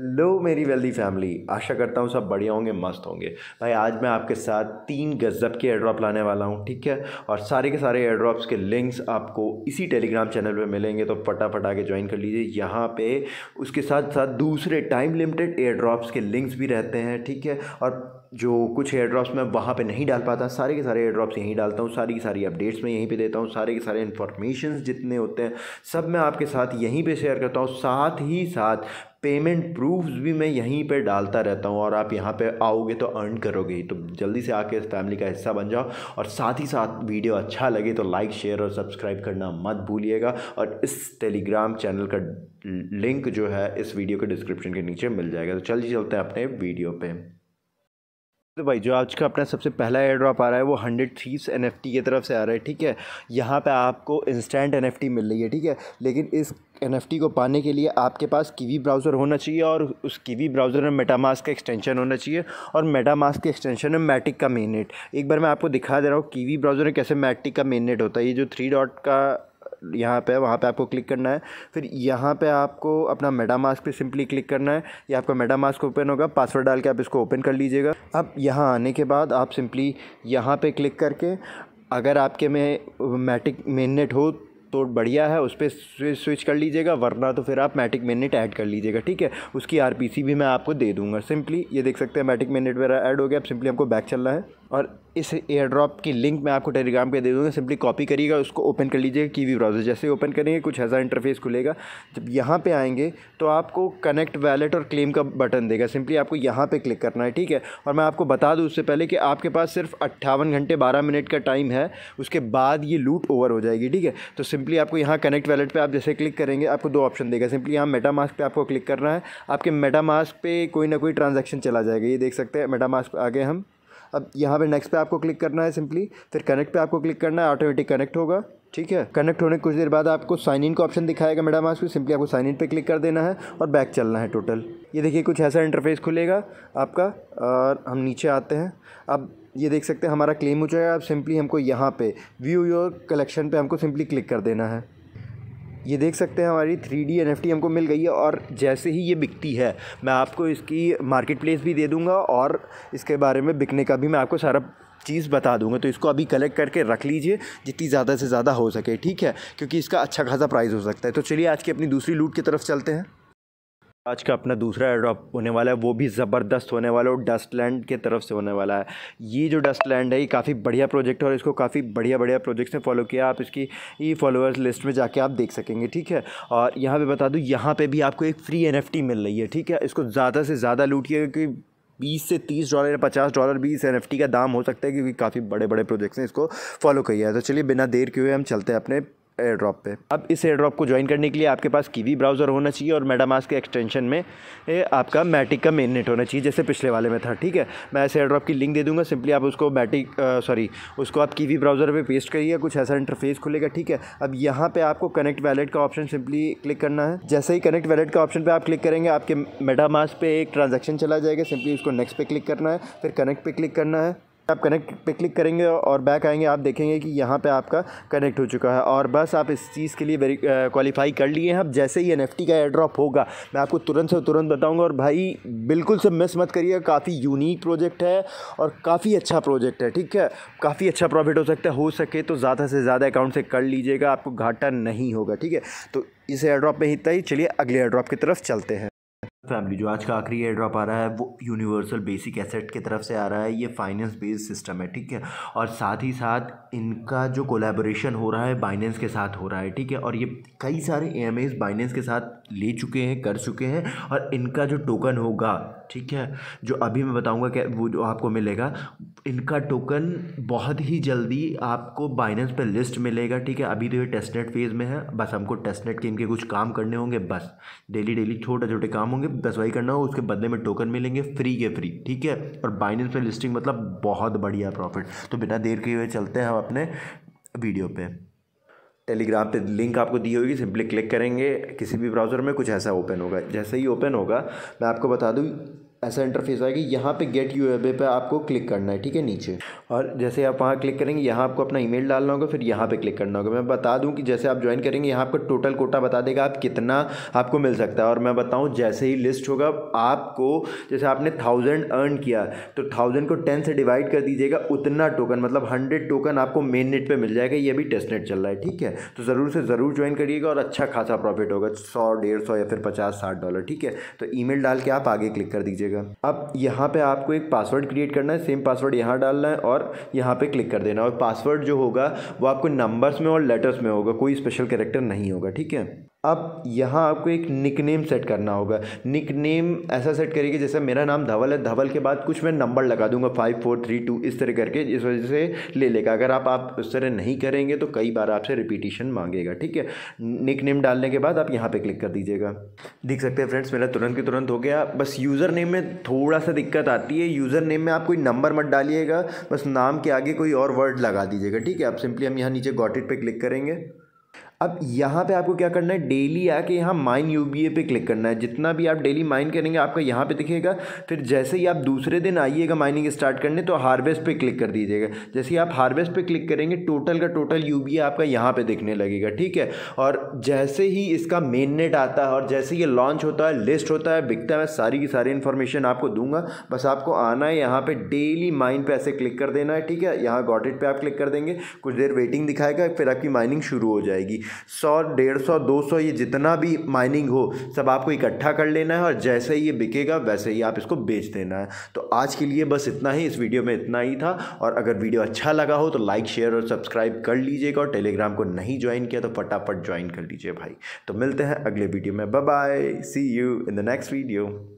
लो मेरी wealthy family आशा करता हूँ सब बढ़िया होंगे मस्त होंगे भाई आज मैं आपके साथ तीन गज़ब के एयर ड्रॉप लाने वाला हूँ ठीक है और सारे के सारे एयर ड्रॉप्स के लिंक्स आपको इसी टेलीग्राम चैनल पे मिलेंगे तो फटाफट आके ज्वाइन कर लीजिए यहाँ पे उसके साथ साथ दूसरे टाइम लिमिटेड एयर ड्रॉप्स के लिंक्स भी रहते हैं ठीक है और जो कुछ एयर ड्रॉप्स मैं वहाँ पे नहीं डाल पाता सारे के सारे एयर ड्रॉप्स यहीं डालता हूँ सारी की सारी अपडेट्स मैं यहीं पे देता हूँ सारे के सारे इन्फॉर्मेशन जितने होते हैं सब मैं आपके साथ यहीं पे शेयर करता हूँ साथ ही साथ पेमेंट प्रूफ्स भी मैं यहीं पे डालता रहता हूँ और आप यहाँ पे आओगे तो अर्न करोगे ही तो जल्दी से आके इस फैमिली का हिस्सा बन जाओ और साथ ही साथ वीडियो अच्छा लगे तो लाइक शेयर और सब्सक्राइब करना मत भूलिएगा और इस टेलीग्राम चैनल का लिंक जो है इस वीडियो के डिस्क्रिप्शन के नीचे मिल जाएगा तो चलिए चलते हैं अपने वीडियो पर तो भाई जो आज का अपना सबसे पहला एयर ड्रॉप आ रहा है वो hundred thieves N F T की तरफ से आ रहा है ठीक है यहाँ पे आपको इंस्टेंट एन एफ टी मिल रही है ठीक है लेकिन इस एन एफ टी को पाने के लिए आपके पास कीवी ब्राउज़र होना चाहिए और उस कीवी ब्राउज़र में मेटामास्क का एक्सटेंशन होना चाहिए और मेटामास्क के एक्सटेंशन में मैटिक का मेन नेट एक बार मैं आपको दिखा दे रहा हूँ कीवी ब्राउज़र में कैसे मैटिक का मेन नेट होता है ये जो थ्री डॉट का यहाँ पे वहाँ पे आपको क्लिक करना है फिर यहाँ पे आपको अपना मेडा मास्क पर सिंपली क्लिक करना है ये आपका मेडा मास्क ओपन होगा पासवर्ड डाल के आप इसको ओपन कर लीजिएगा अब यहाँ आने के बाद आप सिंपली यहाँ पे क्लिक करके अगर आपके में मैटिक मेननेट हो तो बढ़िया है उस पर स्विच स्विच कर लीजिएगा वरना तो फिर आप मैटिक मेनेट ऐड कर लीजिएगा ठीक है उसकी आरपीसी भी मैं आपको दे दूंगा सिंपली ये देख सकते हैं मैटिक मेनेट मेरा ऐड हो गया अब सिंपली हमको बैक चलना है और इस एयर ड्रॉप की लिंक मैं आपको टेलीग्राम पे दे दूँगा सिंपली कॉपी करिएगा उसको ओपन कर लीजिएगा वी ब्राउज़र जैसे ओपन करेंगे कुछ ऐसा इंटरफेस खुलेगा जब यहाँ पे आएंगे तो आपको कनेक्ट वैलेट और क्लेम का बटन देगा सिंपली आपको यहाँ पे क्लिक करना है ठीक है और मैं आपको बता दूँ उससे पहले कि आपके पास सिर्फ अट्ठावन घंटे बारह मिनट का टाइम है उसके बाद ये लूट ओवर हो जाएगी ठीक है तो सिंपली आपको यहाँ कनेक्ट वैलेट पर आप जैसे क्लिक करेंगे आपको दो ऑप्शन देगा सिंपली यहाँ मेटा मास्क पर आपको क्लिक करना है आपके मेटा मास्क पर कोई ना कोई ट्रांजेक्शन चला जाएगा ये देख सकते हैं मेटा मास्क आगे हम अब यहाँ पे नेक्स्ट पे आपको क्लिक करना है सिंपली फिर कनेक्ट पे आपको क्लिक करना है ऑटोमेटिक कनेक्ट होगा ठीक है कनेक्ट होने कुछ देर बाद आपको साइन इन का ऑप्शन दिखाएगा मैडम आज सिंपली आपको साइन इन पे क्लिक कर देना है और बैक चलना है टोटल ये देखिए कुछ ऐसा इंटरफेस खुलेगा आपका और हम नीचे आते हैं अब ये देख सकते हैं हमारा क्लेम हो जाएगा अब सिंपली हमको यहाँ पे व्यू योर कलेक्शन पे हमको सिंपली क्लिक कर देना है ये देख सकते हैं हमारी थ्री डी एन हमको मिल गई है और जैसे ही ये बिकती है मैं आपको इसकी मार्केट प्लेस भी दे दूँगा और इसके बारे में बिकने का भी मैं आपको सारा चीज़ बता दूंगा तो इसको अभी कलेक्ट करके रख लीजिए जितनी ज़्यादा से ज़्यादा हो सके ठीक है क्योंकि इसका अच्छा खासा प्राइस हो सकता है तो चलिए आज की अपनी दूसरी लूट की तरफ चलते हैं आज का अपना दूसरा एड्रॉप होने वाला है वो भी ज़बरदस्त होने वाला है और डस्ट लैंड के तरफ से होने वाला है ये जो डस्ट लैंड है ये काफ़ी बढ़िया प्रोजेक्ट है और इसको काफ़ी बढ़िया बढ़िया प्रोजेक्ट्स ने फॉलो किया आप इसकी ई फॉलोअर्स लिस्ट में जाके आप देख सकेंगे ठीक है और यहाँ पर बता दूँ यहाँ पर भी आपको एक फ्री एन मिल रही है ठीक है इसको ज़्यादा से ज़्यादा लूटिए क्योंकि बीस से तीस डॉलर या पचास डॉलर भी इस एन का दाम हो सकता है क्योंकि काफ़ी बड़े बड़े प्रोजेक्ट्स ने इसको फॉलो किया है तो चलिए बिना देर के हुए हम चलते हैं अपने एयर ड्रॉप पे अब इस एयर ड्रॉप को ज्वाइन करने के लिए आपके पास कीवी ब्राउज़र होना चाहिए और मेडामास के एक्सटेंशन में ए, आपका मैटिक का मेन नेट होना चाहिए जैसे पिछले वाले में था ठीक है मैं इस एयर ड्रॉप की लिंक दे दूँगा सिंपली आप उसको मैटिक सॉरी उसको आप कीवी ब्राउज़र पर पेस्ट करिए कुछ ऐसा इंटरफेस खुलेगा ठीक है अब यहाँ पर आपको कनेक्ट वैलेट का ऑप्शन सिंपली क्लिक करना है जैसे ही कनेक्ट वैलेट का ऑप्शन पर आप क्लिक करेंगे आपके मेडामास पे एक ट्रांजेक्शन चला जाएगा सिंपली उसको नेक्स्ट पे क्लिक करना है फिर कनेक्ट पे क्लिक करना है आप कनेक्ट पे क्लिक करेंगे और बैक आएंगे आप देखेंगे कि यहाँ पे आपका कनेक्ट हो चुका है और बस आप इस चीज़ के लिए वेरी क्वालिफाई कर लिए हैं अब जैसे ही एन का एयर ड्रॉप होगा मैं आपको तुरंत से तुरंत बताऊँगा और भाई बिल्कुल से मिस मत करिएगा काफ़ी यूनिक प्रोजेक्ट है और काफ़ी अच्छा प्रोजेक्ट है ठीक है काफ़ी अच्छा प्रॉफिट हो सकता है हो सके तो ज़्यादा से ज़्यादा अकाउंट से कर लीजिएगा आपको घाटा नहीं होगा ठीक है तो इस एयर ड्रॉप में इतना ही चलिए अगले एयर ड्रॉप की तरफ चलते हैं फैमिली जो आज का आखिरी एयर ड्रॉप आ रहा है वो यूनिवर्सल बेसिक एसेट की तरफ से आ रहा है ये फाइनेंस बेस्ड सिस्टम है ठीक है और साथ ही साथ इनका जो कोलेबोरेशन हो रहा है बाइनेंस के साथ हो रहा है ठीक है और ये कई सारे ए एम बाइनेंस के साथ ले चुके हैं कर चुके हैं और इनका जो टोकन होगा ठीक है जो अभी मैं बताऊंगा क्या वो जो आपको मिलेगा इनका टोकन बहुत ही जल्दी आपको बाइनेंस पे लिस्ट मिलेगा ठीक है अभी तो ये टेस्टनेट फेज़ में है बस हमको टेस्टनेट के इनके कुछ काम करने होंगे बस डेली डेली छोटे छोटे काम होंगे बस वही करना होगा उसके बदले में टोकन मिलेंगे फ्री के फ्री ठीक है और बाइनेंस पर लिस्टिंग मतलब बहुत बढ़िया प्रॉफिट तो बिना देर के हुए चलते हैं हम अपने वीडियो पर टेलीग्राम पे लिंक आपको दी होगी सिंपली क्लिक करेंगे किसी भी ब्राउज़र में कुछ ऐसा ओपन होगा जैसे ही ओपन होगा मैं आपको बता दूँ ऐसा इंटरफेस आएगा यहाँ पे गेट यू पे आपको क्लिक करना है ठीक है नीचे और जैसे आप वहाँ क्लिक करेंगे यहाँ आपको अपना ईमेल डालना होगा फिर यहाँ पे क्लिक करना होगा मैं बता दूँ कि जैसे आप ज्वाइन करेंगे यहाँ आपको टोटल कोटा बता देगा आप कितना आपको मिल सकता है और मैं बताऊँ जैसे ही लिस्ट होगा आपको जैसे आपने थाउजेंड अर्न किया तो थाउजेंड को टेन से डिवाइड कर दीजिएगा उतना टोकन मतलब हंड्रेड टोकन आपको मेन नेट पर मिल जाएगा ये भी टेस्ट नेट चल रहा है ठीक है तो ज़रूर से ज़रूर ज्वाइन करिएगा और अच्छा खासा प्रॉफिट होगा सौ डेढ़ सौ या फिर पचास साठ डॉलर ठीक है तो ई डाल के आप आगे क्लिक कर दीजिएगा दीजिएगा अब यहाँ पे आपको एक पासवर्ड क्रिएट करना है सेम पासवर्ड यहाँ डालना है और यहाँ पे क्लिक कर देना और पासवर्ड जो होगा वो आपको नंबर्स में और लेटर्स में होगा कोई स्पेशल करेक्टर नहीं होगा ठीक है अब यहाँ आपको एक निकनेम सेट करना होगा निकनेम ऐसा सेट करेगी जैसे मेरा नाम धवल है धवल के बाद कुछ मैं नंबर लगा दूंगा फाइव फोर थ्री टू इस तरह करके इस वजह से ले लेगा अगर आप आप उस तरह नहीं करेंगे तो कई बार आपसे रिपीटिशन मांगेगा ठीक है निकनेम डालने के बाद आप यहाँ पे क्लिक कर दीजिएगा देख सकते हैं फ्रेंड्स मेरा तुरंत के तुरंत हो गया बस यूज़र नेम में थोड़ा सा दिक्कत आती है यूज़र नेम में आप कोई नंबर मत डालिएगा बस नाम के आगे कोई और वर्ड लगा दीजिएगा ठीक है आप सिंपली हम यहाँ नीचे गॉटेड पर क्लिक करेंगे अब यहाँ पे आपको क्या करना है डेली आके यहाँ माइन यू बी ए पे क्लिक करना है जितना भी आप डेली माइन करेंगे आपका यहाँ पे दिखेगा फिर जैसे ही आप दूसरे दिन आइएगा माइनिंग स्टार्ट करने तो हार्वेस्ट पे क्लिक कर दीजिएगा जैसे ही आप हार्वेस्ट पे क्लिक करेंगे टोटल का टोटल यू बी ए आपका यहाँ पे दिखने लगेगा ठीक है और जैसे ही इसका मेन नेट आता है और जैसे ये लॉन्च होता है लिस्ट होता है बिकता है सारी की सारी इन्फॉर्मेशन आपको दूंगा बस आपको आना है यहाँ पर डेली माइन पर ऐसे क्लिक कर देना है ठीक है यहाँ गॉटेड पर आप क्लिक कर देंगे कुछ देर वेटिंग दिखाएगा फिर आपकी माइनिंग शुरू हो जाएगी सौ डेढ़ सौ दो सौ ये जितना भी माइनिंग हो सब आपको इकट्ठा कर लेना है और जैसे ही ये बिकेगा वैसे ही आप इसको बेच देना है तो आज के लिए बस इतना ही इस वीडियो में इतना ही था और अगर वीडियो अच्छा लगा हो तो लाइक शेयर और सब्सक्राइब कर लीजिएगा और टेलीग्राम को नहीं ज्वाइन किया तो फटाफट ज्वाइन कर लीजिए भाई तो मिलते हैं अगले वीडियो में bye see you in the next video